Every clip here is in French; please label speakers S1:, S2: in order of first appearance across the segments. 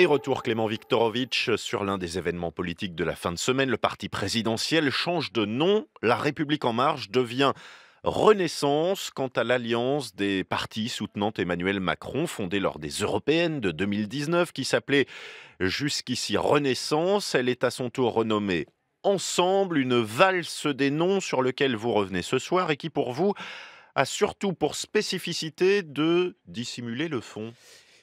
S1: Et retour Clément Viktorovitch sur l'un des événements politiques de la fin de semaine. Le parti présidentiel change de nom. La République en marche devient Renaissance quant à l'alliance des partis soutenant Emmanuel Macron, fondée lors des européennes de 2019, qui s'appelait jusqu'ici Renaissance. Elle est à son tour renommée Ensemble, une valse des noms sur lequel vous revenez ce soir et qui, pour vous, a surtout pour spécificité de dissimuler le fond.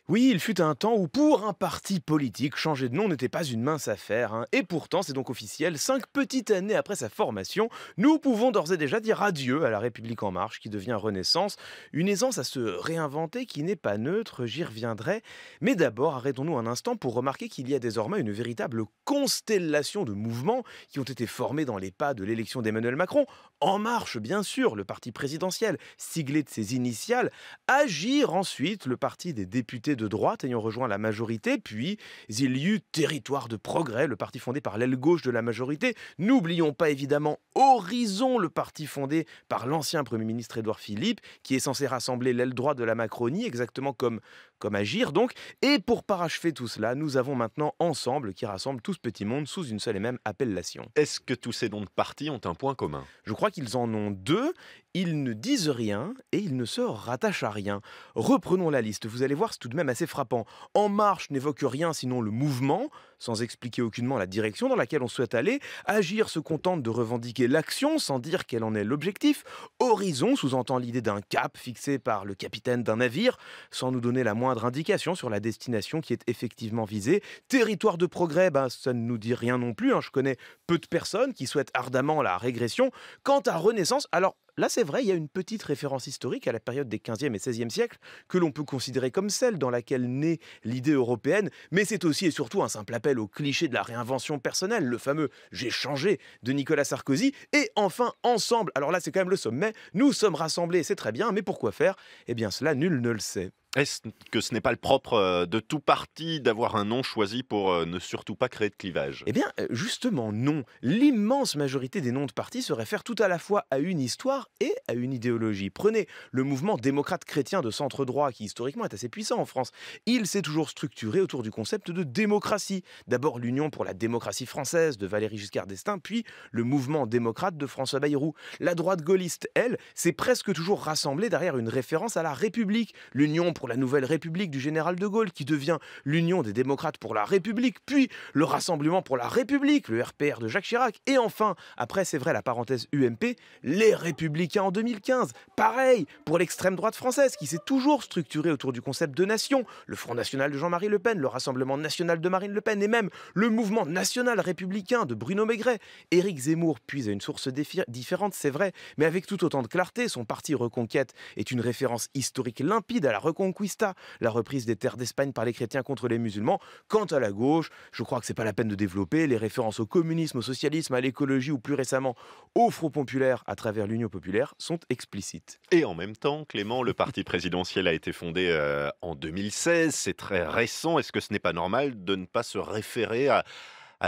S1: Oui, il fut un temps où pour un parti
S2: politique, changer de nom n'était pas une mince affaire. Hein. Et pourtant, c'est donc officiel, cinq petites années après sa formation, nous pouvons d'ores et déjà dire adieu à la République en marche qui devient Renaissance, une aisance à se réinventer qui n'est pas neutre, j'y reviendrai. Mais d'abord, arrêtons-nous un instant pour remarquer qu'il y a désormais une véritable constellation de mouvements qui ont été formés dans les pas de l'élection d'Emmanuel Macron. En marche, bien sûr, le parti présidentiel, siglé de ses initiales, agir ensuite, le parti des députés de droite ayant rejoint la majorité, puis il y eut Territoire de progrès, le parti fondé par l'aile gauche de la majorité. N'oublions pas évidemment Horizon, le parti fondé par l'ancien Premier ministre Édouard Philippe, qui est censé rassembler l'aile droite de la Macronie, exactement comme, comme Agir donc. Et pour parachever tout cela, nous avons maintenant Ensemble, qui rassemble tout ce petit monde sous une seule et même appellation. Est-ce que tous ces noms de partis ont un point commun Je crois qu'ils en ont deux. Ils ne disent rien et ils ne se rattachent à rien. Reprenons la liste, vous allez voir, c'est tout de même assez frappant. En marche n'évoque rien sinon le mouvement, sans expliquer aucunement la direction dans laquelle on souhaite aller. Agir se contente de revendiquer l'action sans dire quel en est l'objectif. Horizon sous-entend l'idée d'un cap fixé par le capitaine d'un navire sans nous donner la moindre indication sur la destination qui est effectivement visée. Territoire de progrès, ben ça ne nous dit rien non plus. Hein. Je connais peu de personnes qui souhaitent ardemment la régression. Quant à Renaissance, alors Là, c'est vrai, il y a une petite référence historique à la période des 15e et 16e siècles que l'on peut considérer comme celle dans laquelle naît l'idée européenne, mais c'est aussi et surtout un simple appel au cliché de la réinvention personnelle, le fameux J'ai changé de Nicolas Sarkozy. Et enfin, ensemble, alors là c'est quand même le sommet, nous sommes rassemblés, c'est très bien, mais pourquoi faire
S1: Eh bien cela, nul ne le sait. Est-ce que ce n'est pas le propre euh, de tout parti d'avoir un nom choisi pour euh, ne surtout pas créer de clivage Eh bien, euh, justement, non. L'immense majorité
S2: des noms de partis se réfèrent tout à la fois à une histoire et à une idéologie. Prenez le mouvement démocrate chrétien de centre-droit, qui historiquement est assez puissant en France. Il s'est toujours structuré autour du concept de démocratie. D'abord l'Union pour la démocratie française de Valéry Giscard d'Estaing, puis le mouvement démocrate de François Bayrou. La droite gaulliste, elle, s'est presque toujours rassemblée derrière une référence à la République, l'Union pour la Nouvelle République du général de Gaulle, qui devient l'Union des démocrates pour la République, puis le Rassemblement pour la République, le RPR de Jacques Chirac, et enfin, après c'est vrai la parenthèse UMP, les Républicains en 2015. Pareil pour l'extrême droite française, qui s'est toujours structurée autour du concept de nation, le Front National de Jean-Marie Le Pen, le Rassemblement National de Marine Le Pen, et même le mouvement national républicain de Bruno Maigret. Éric Zemmour puise à une source différente, c'est vrai, mais avec tout autant de clarté, son parti Reconquête est une référence historique limpide à la reconquête conquista la reprise des terres d'Espagne par les chrétiens contre les musulmans. Quant à la gauche, je crois que c'est pas la peine de développer les références au communisme, au socialisme, à l'écologie ou plus récemment au Front populaire à travers l'Union populaire sont explicites.
S1: Et en même temps, Clément, le parti présidentiel a été fondé euh, en 2016, c'est très récent. Est-ce que ce n'est pas normal de ne pas se référer à,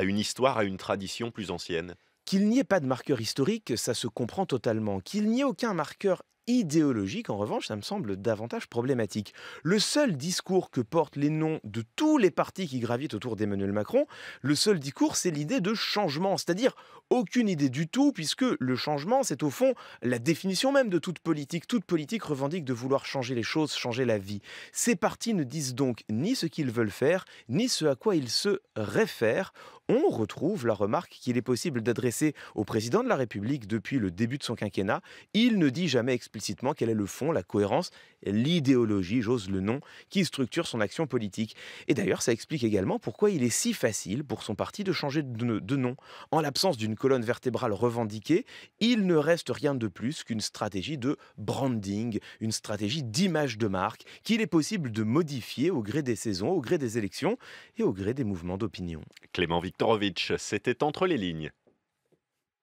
S1: une histoire, à une tradition plus ancienne
S2: Qu'il n'y ait pas de marqueur historique, ça se comprend totalement. Qu'il n'y ait aucun marqueur idéologique, en revanche, ça me semble davantage problématique. Le seul discours que portent les noms de tous les partis qui gravitent autour d'Emmanuel Macron, le seul discours, c'est l'idée de changement, c'est-à-dire aucune idée du tout, puisque le changement, c'est au fond la définition même de toute politique. Toute politique revendique de vouloir changer les choses, changer la vie. Ces partis ne disent donc ni ce qu'ils veulent faire, ni ce à quoi ils se réfèrent. On retrouve la remarque qu'il est possible d'adresser au président de la République depuis le début de son quinquennat. Il ne dit jamais expliquer quel est le fond, la cohérence, l'idéologie, j'ose le nom, qui structure son action politique. Et d'ailleurs, ça explique également pourquoi il est si facile pour son parti de changer de nom. En l'absence d'une colonne vertébrale revendiquée, il ne reste rien de plus qu'une stratégie de branding, une stratégie d'image de marque qu'il est possible de modifier au gré des saisons, au gré des élections et au gré des mouvements d'opinion.
S1: Clément Viktorovitch, c'était entre les lignes.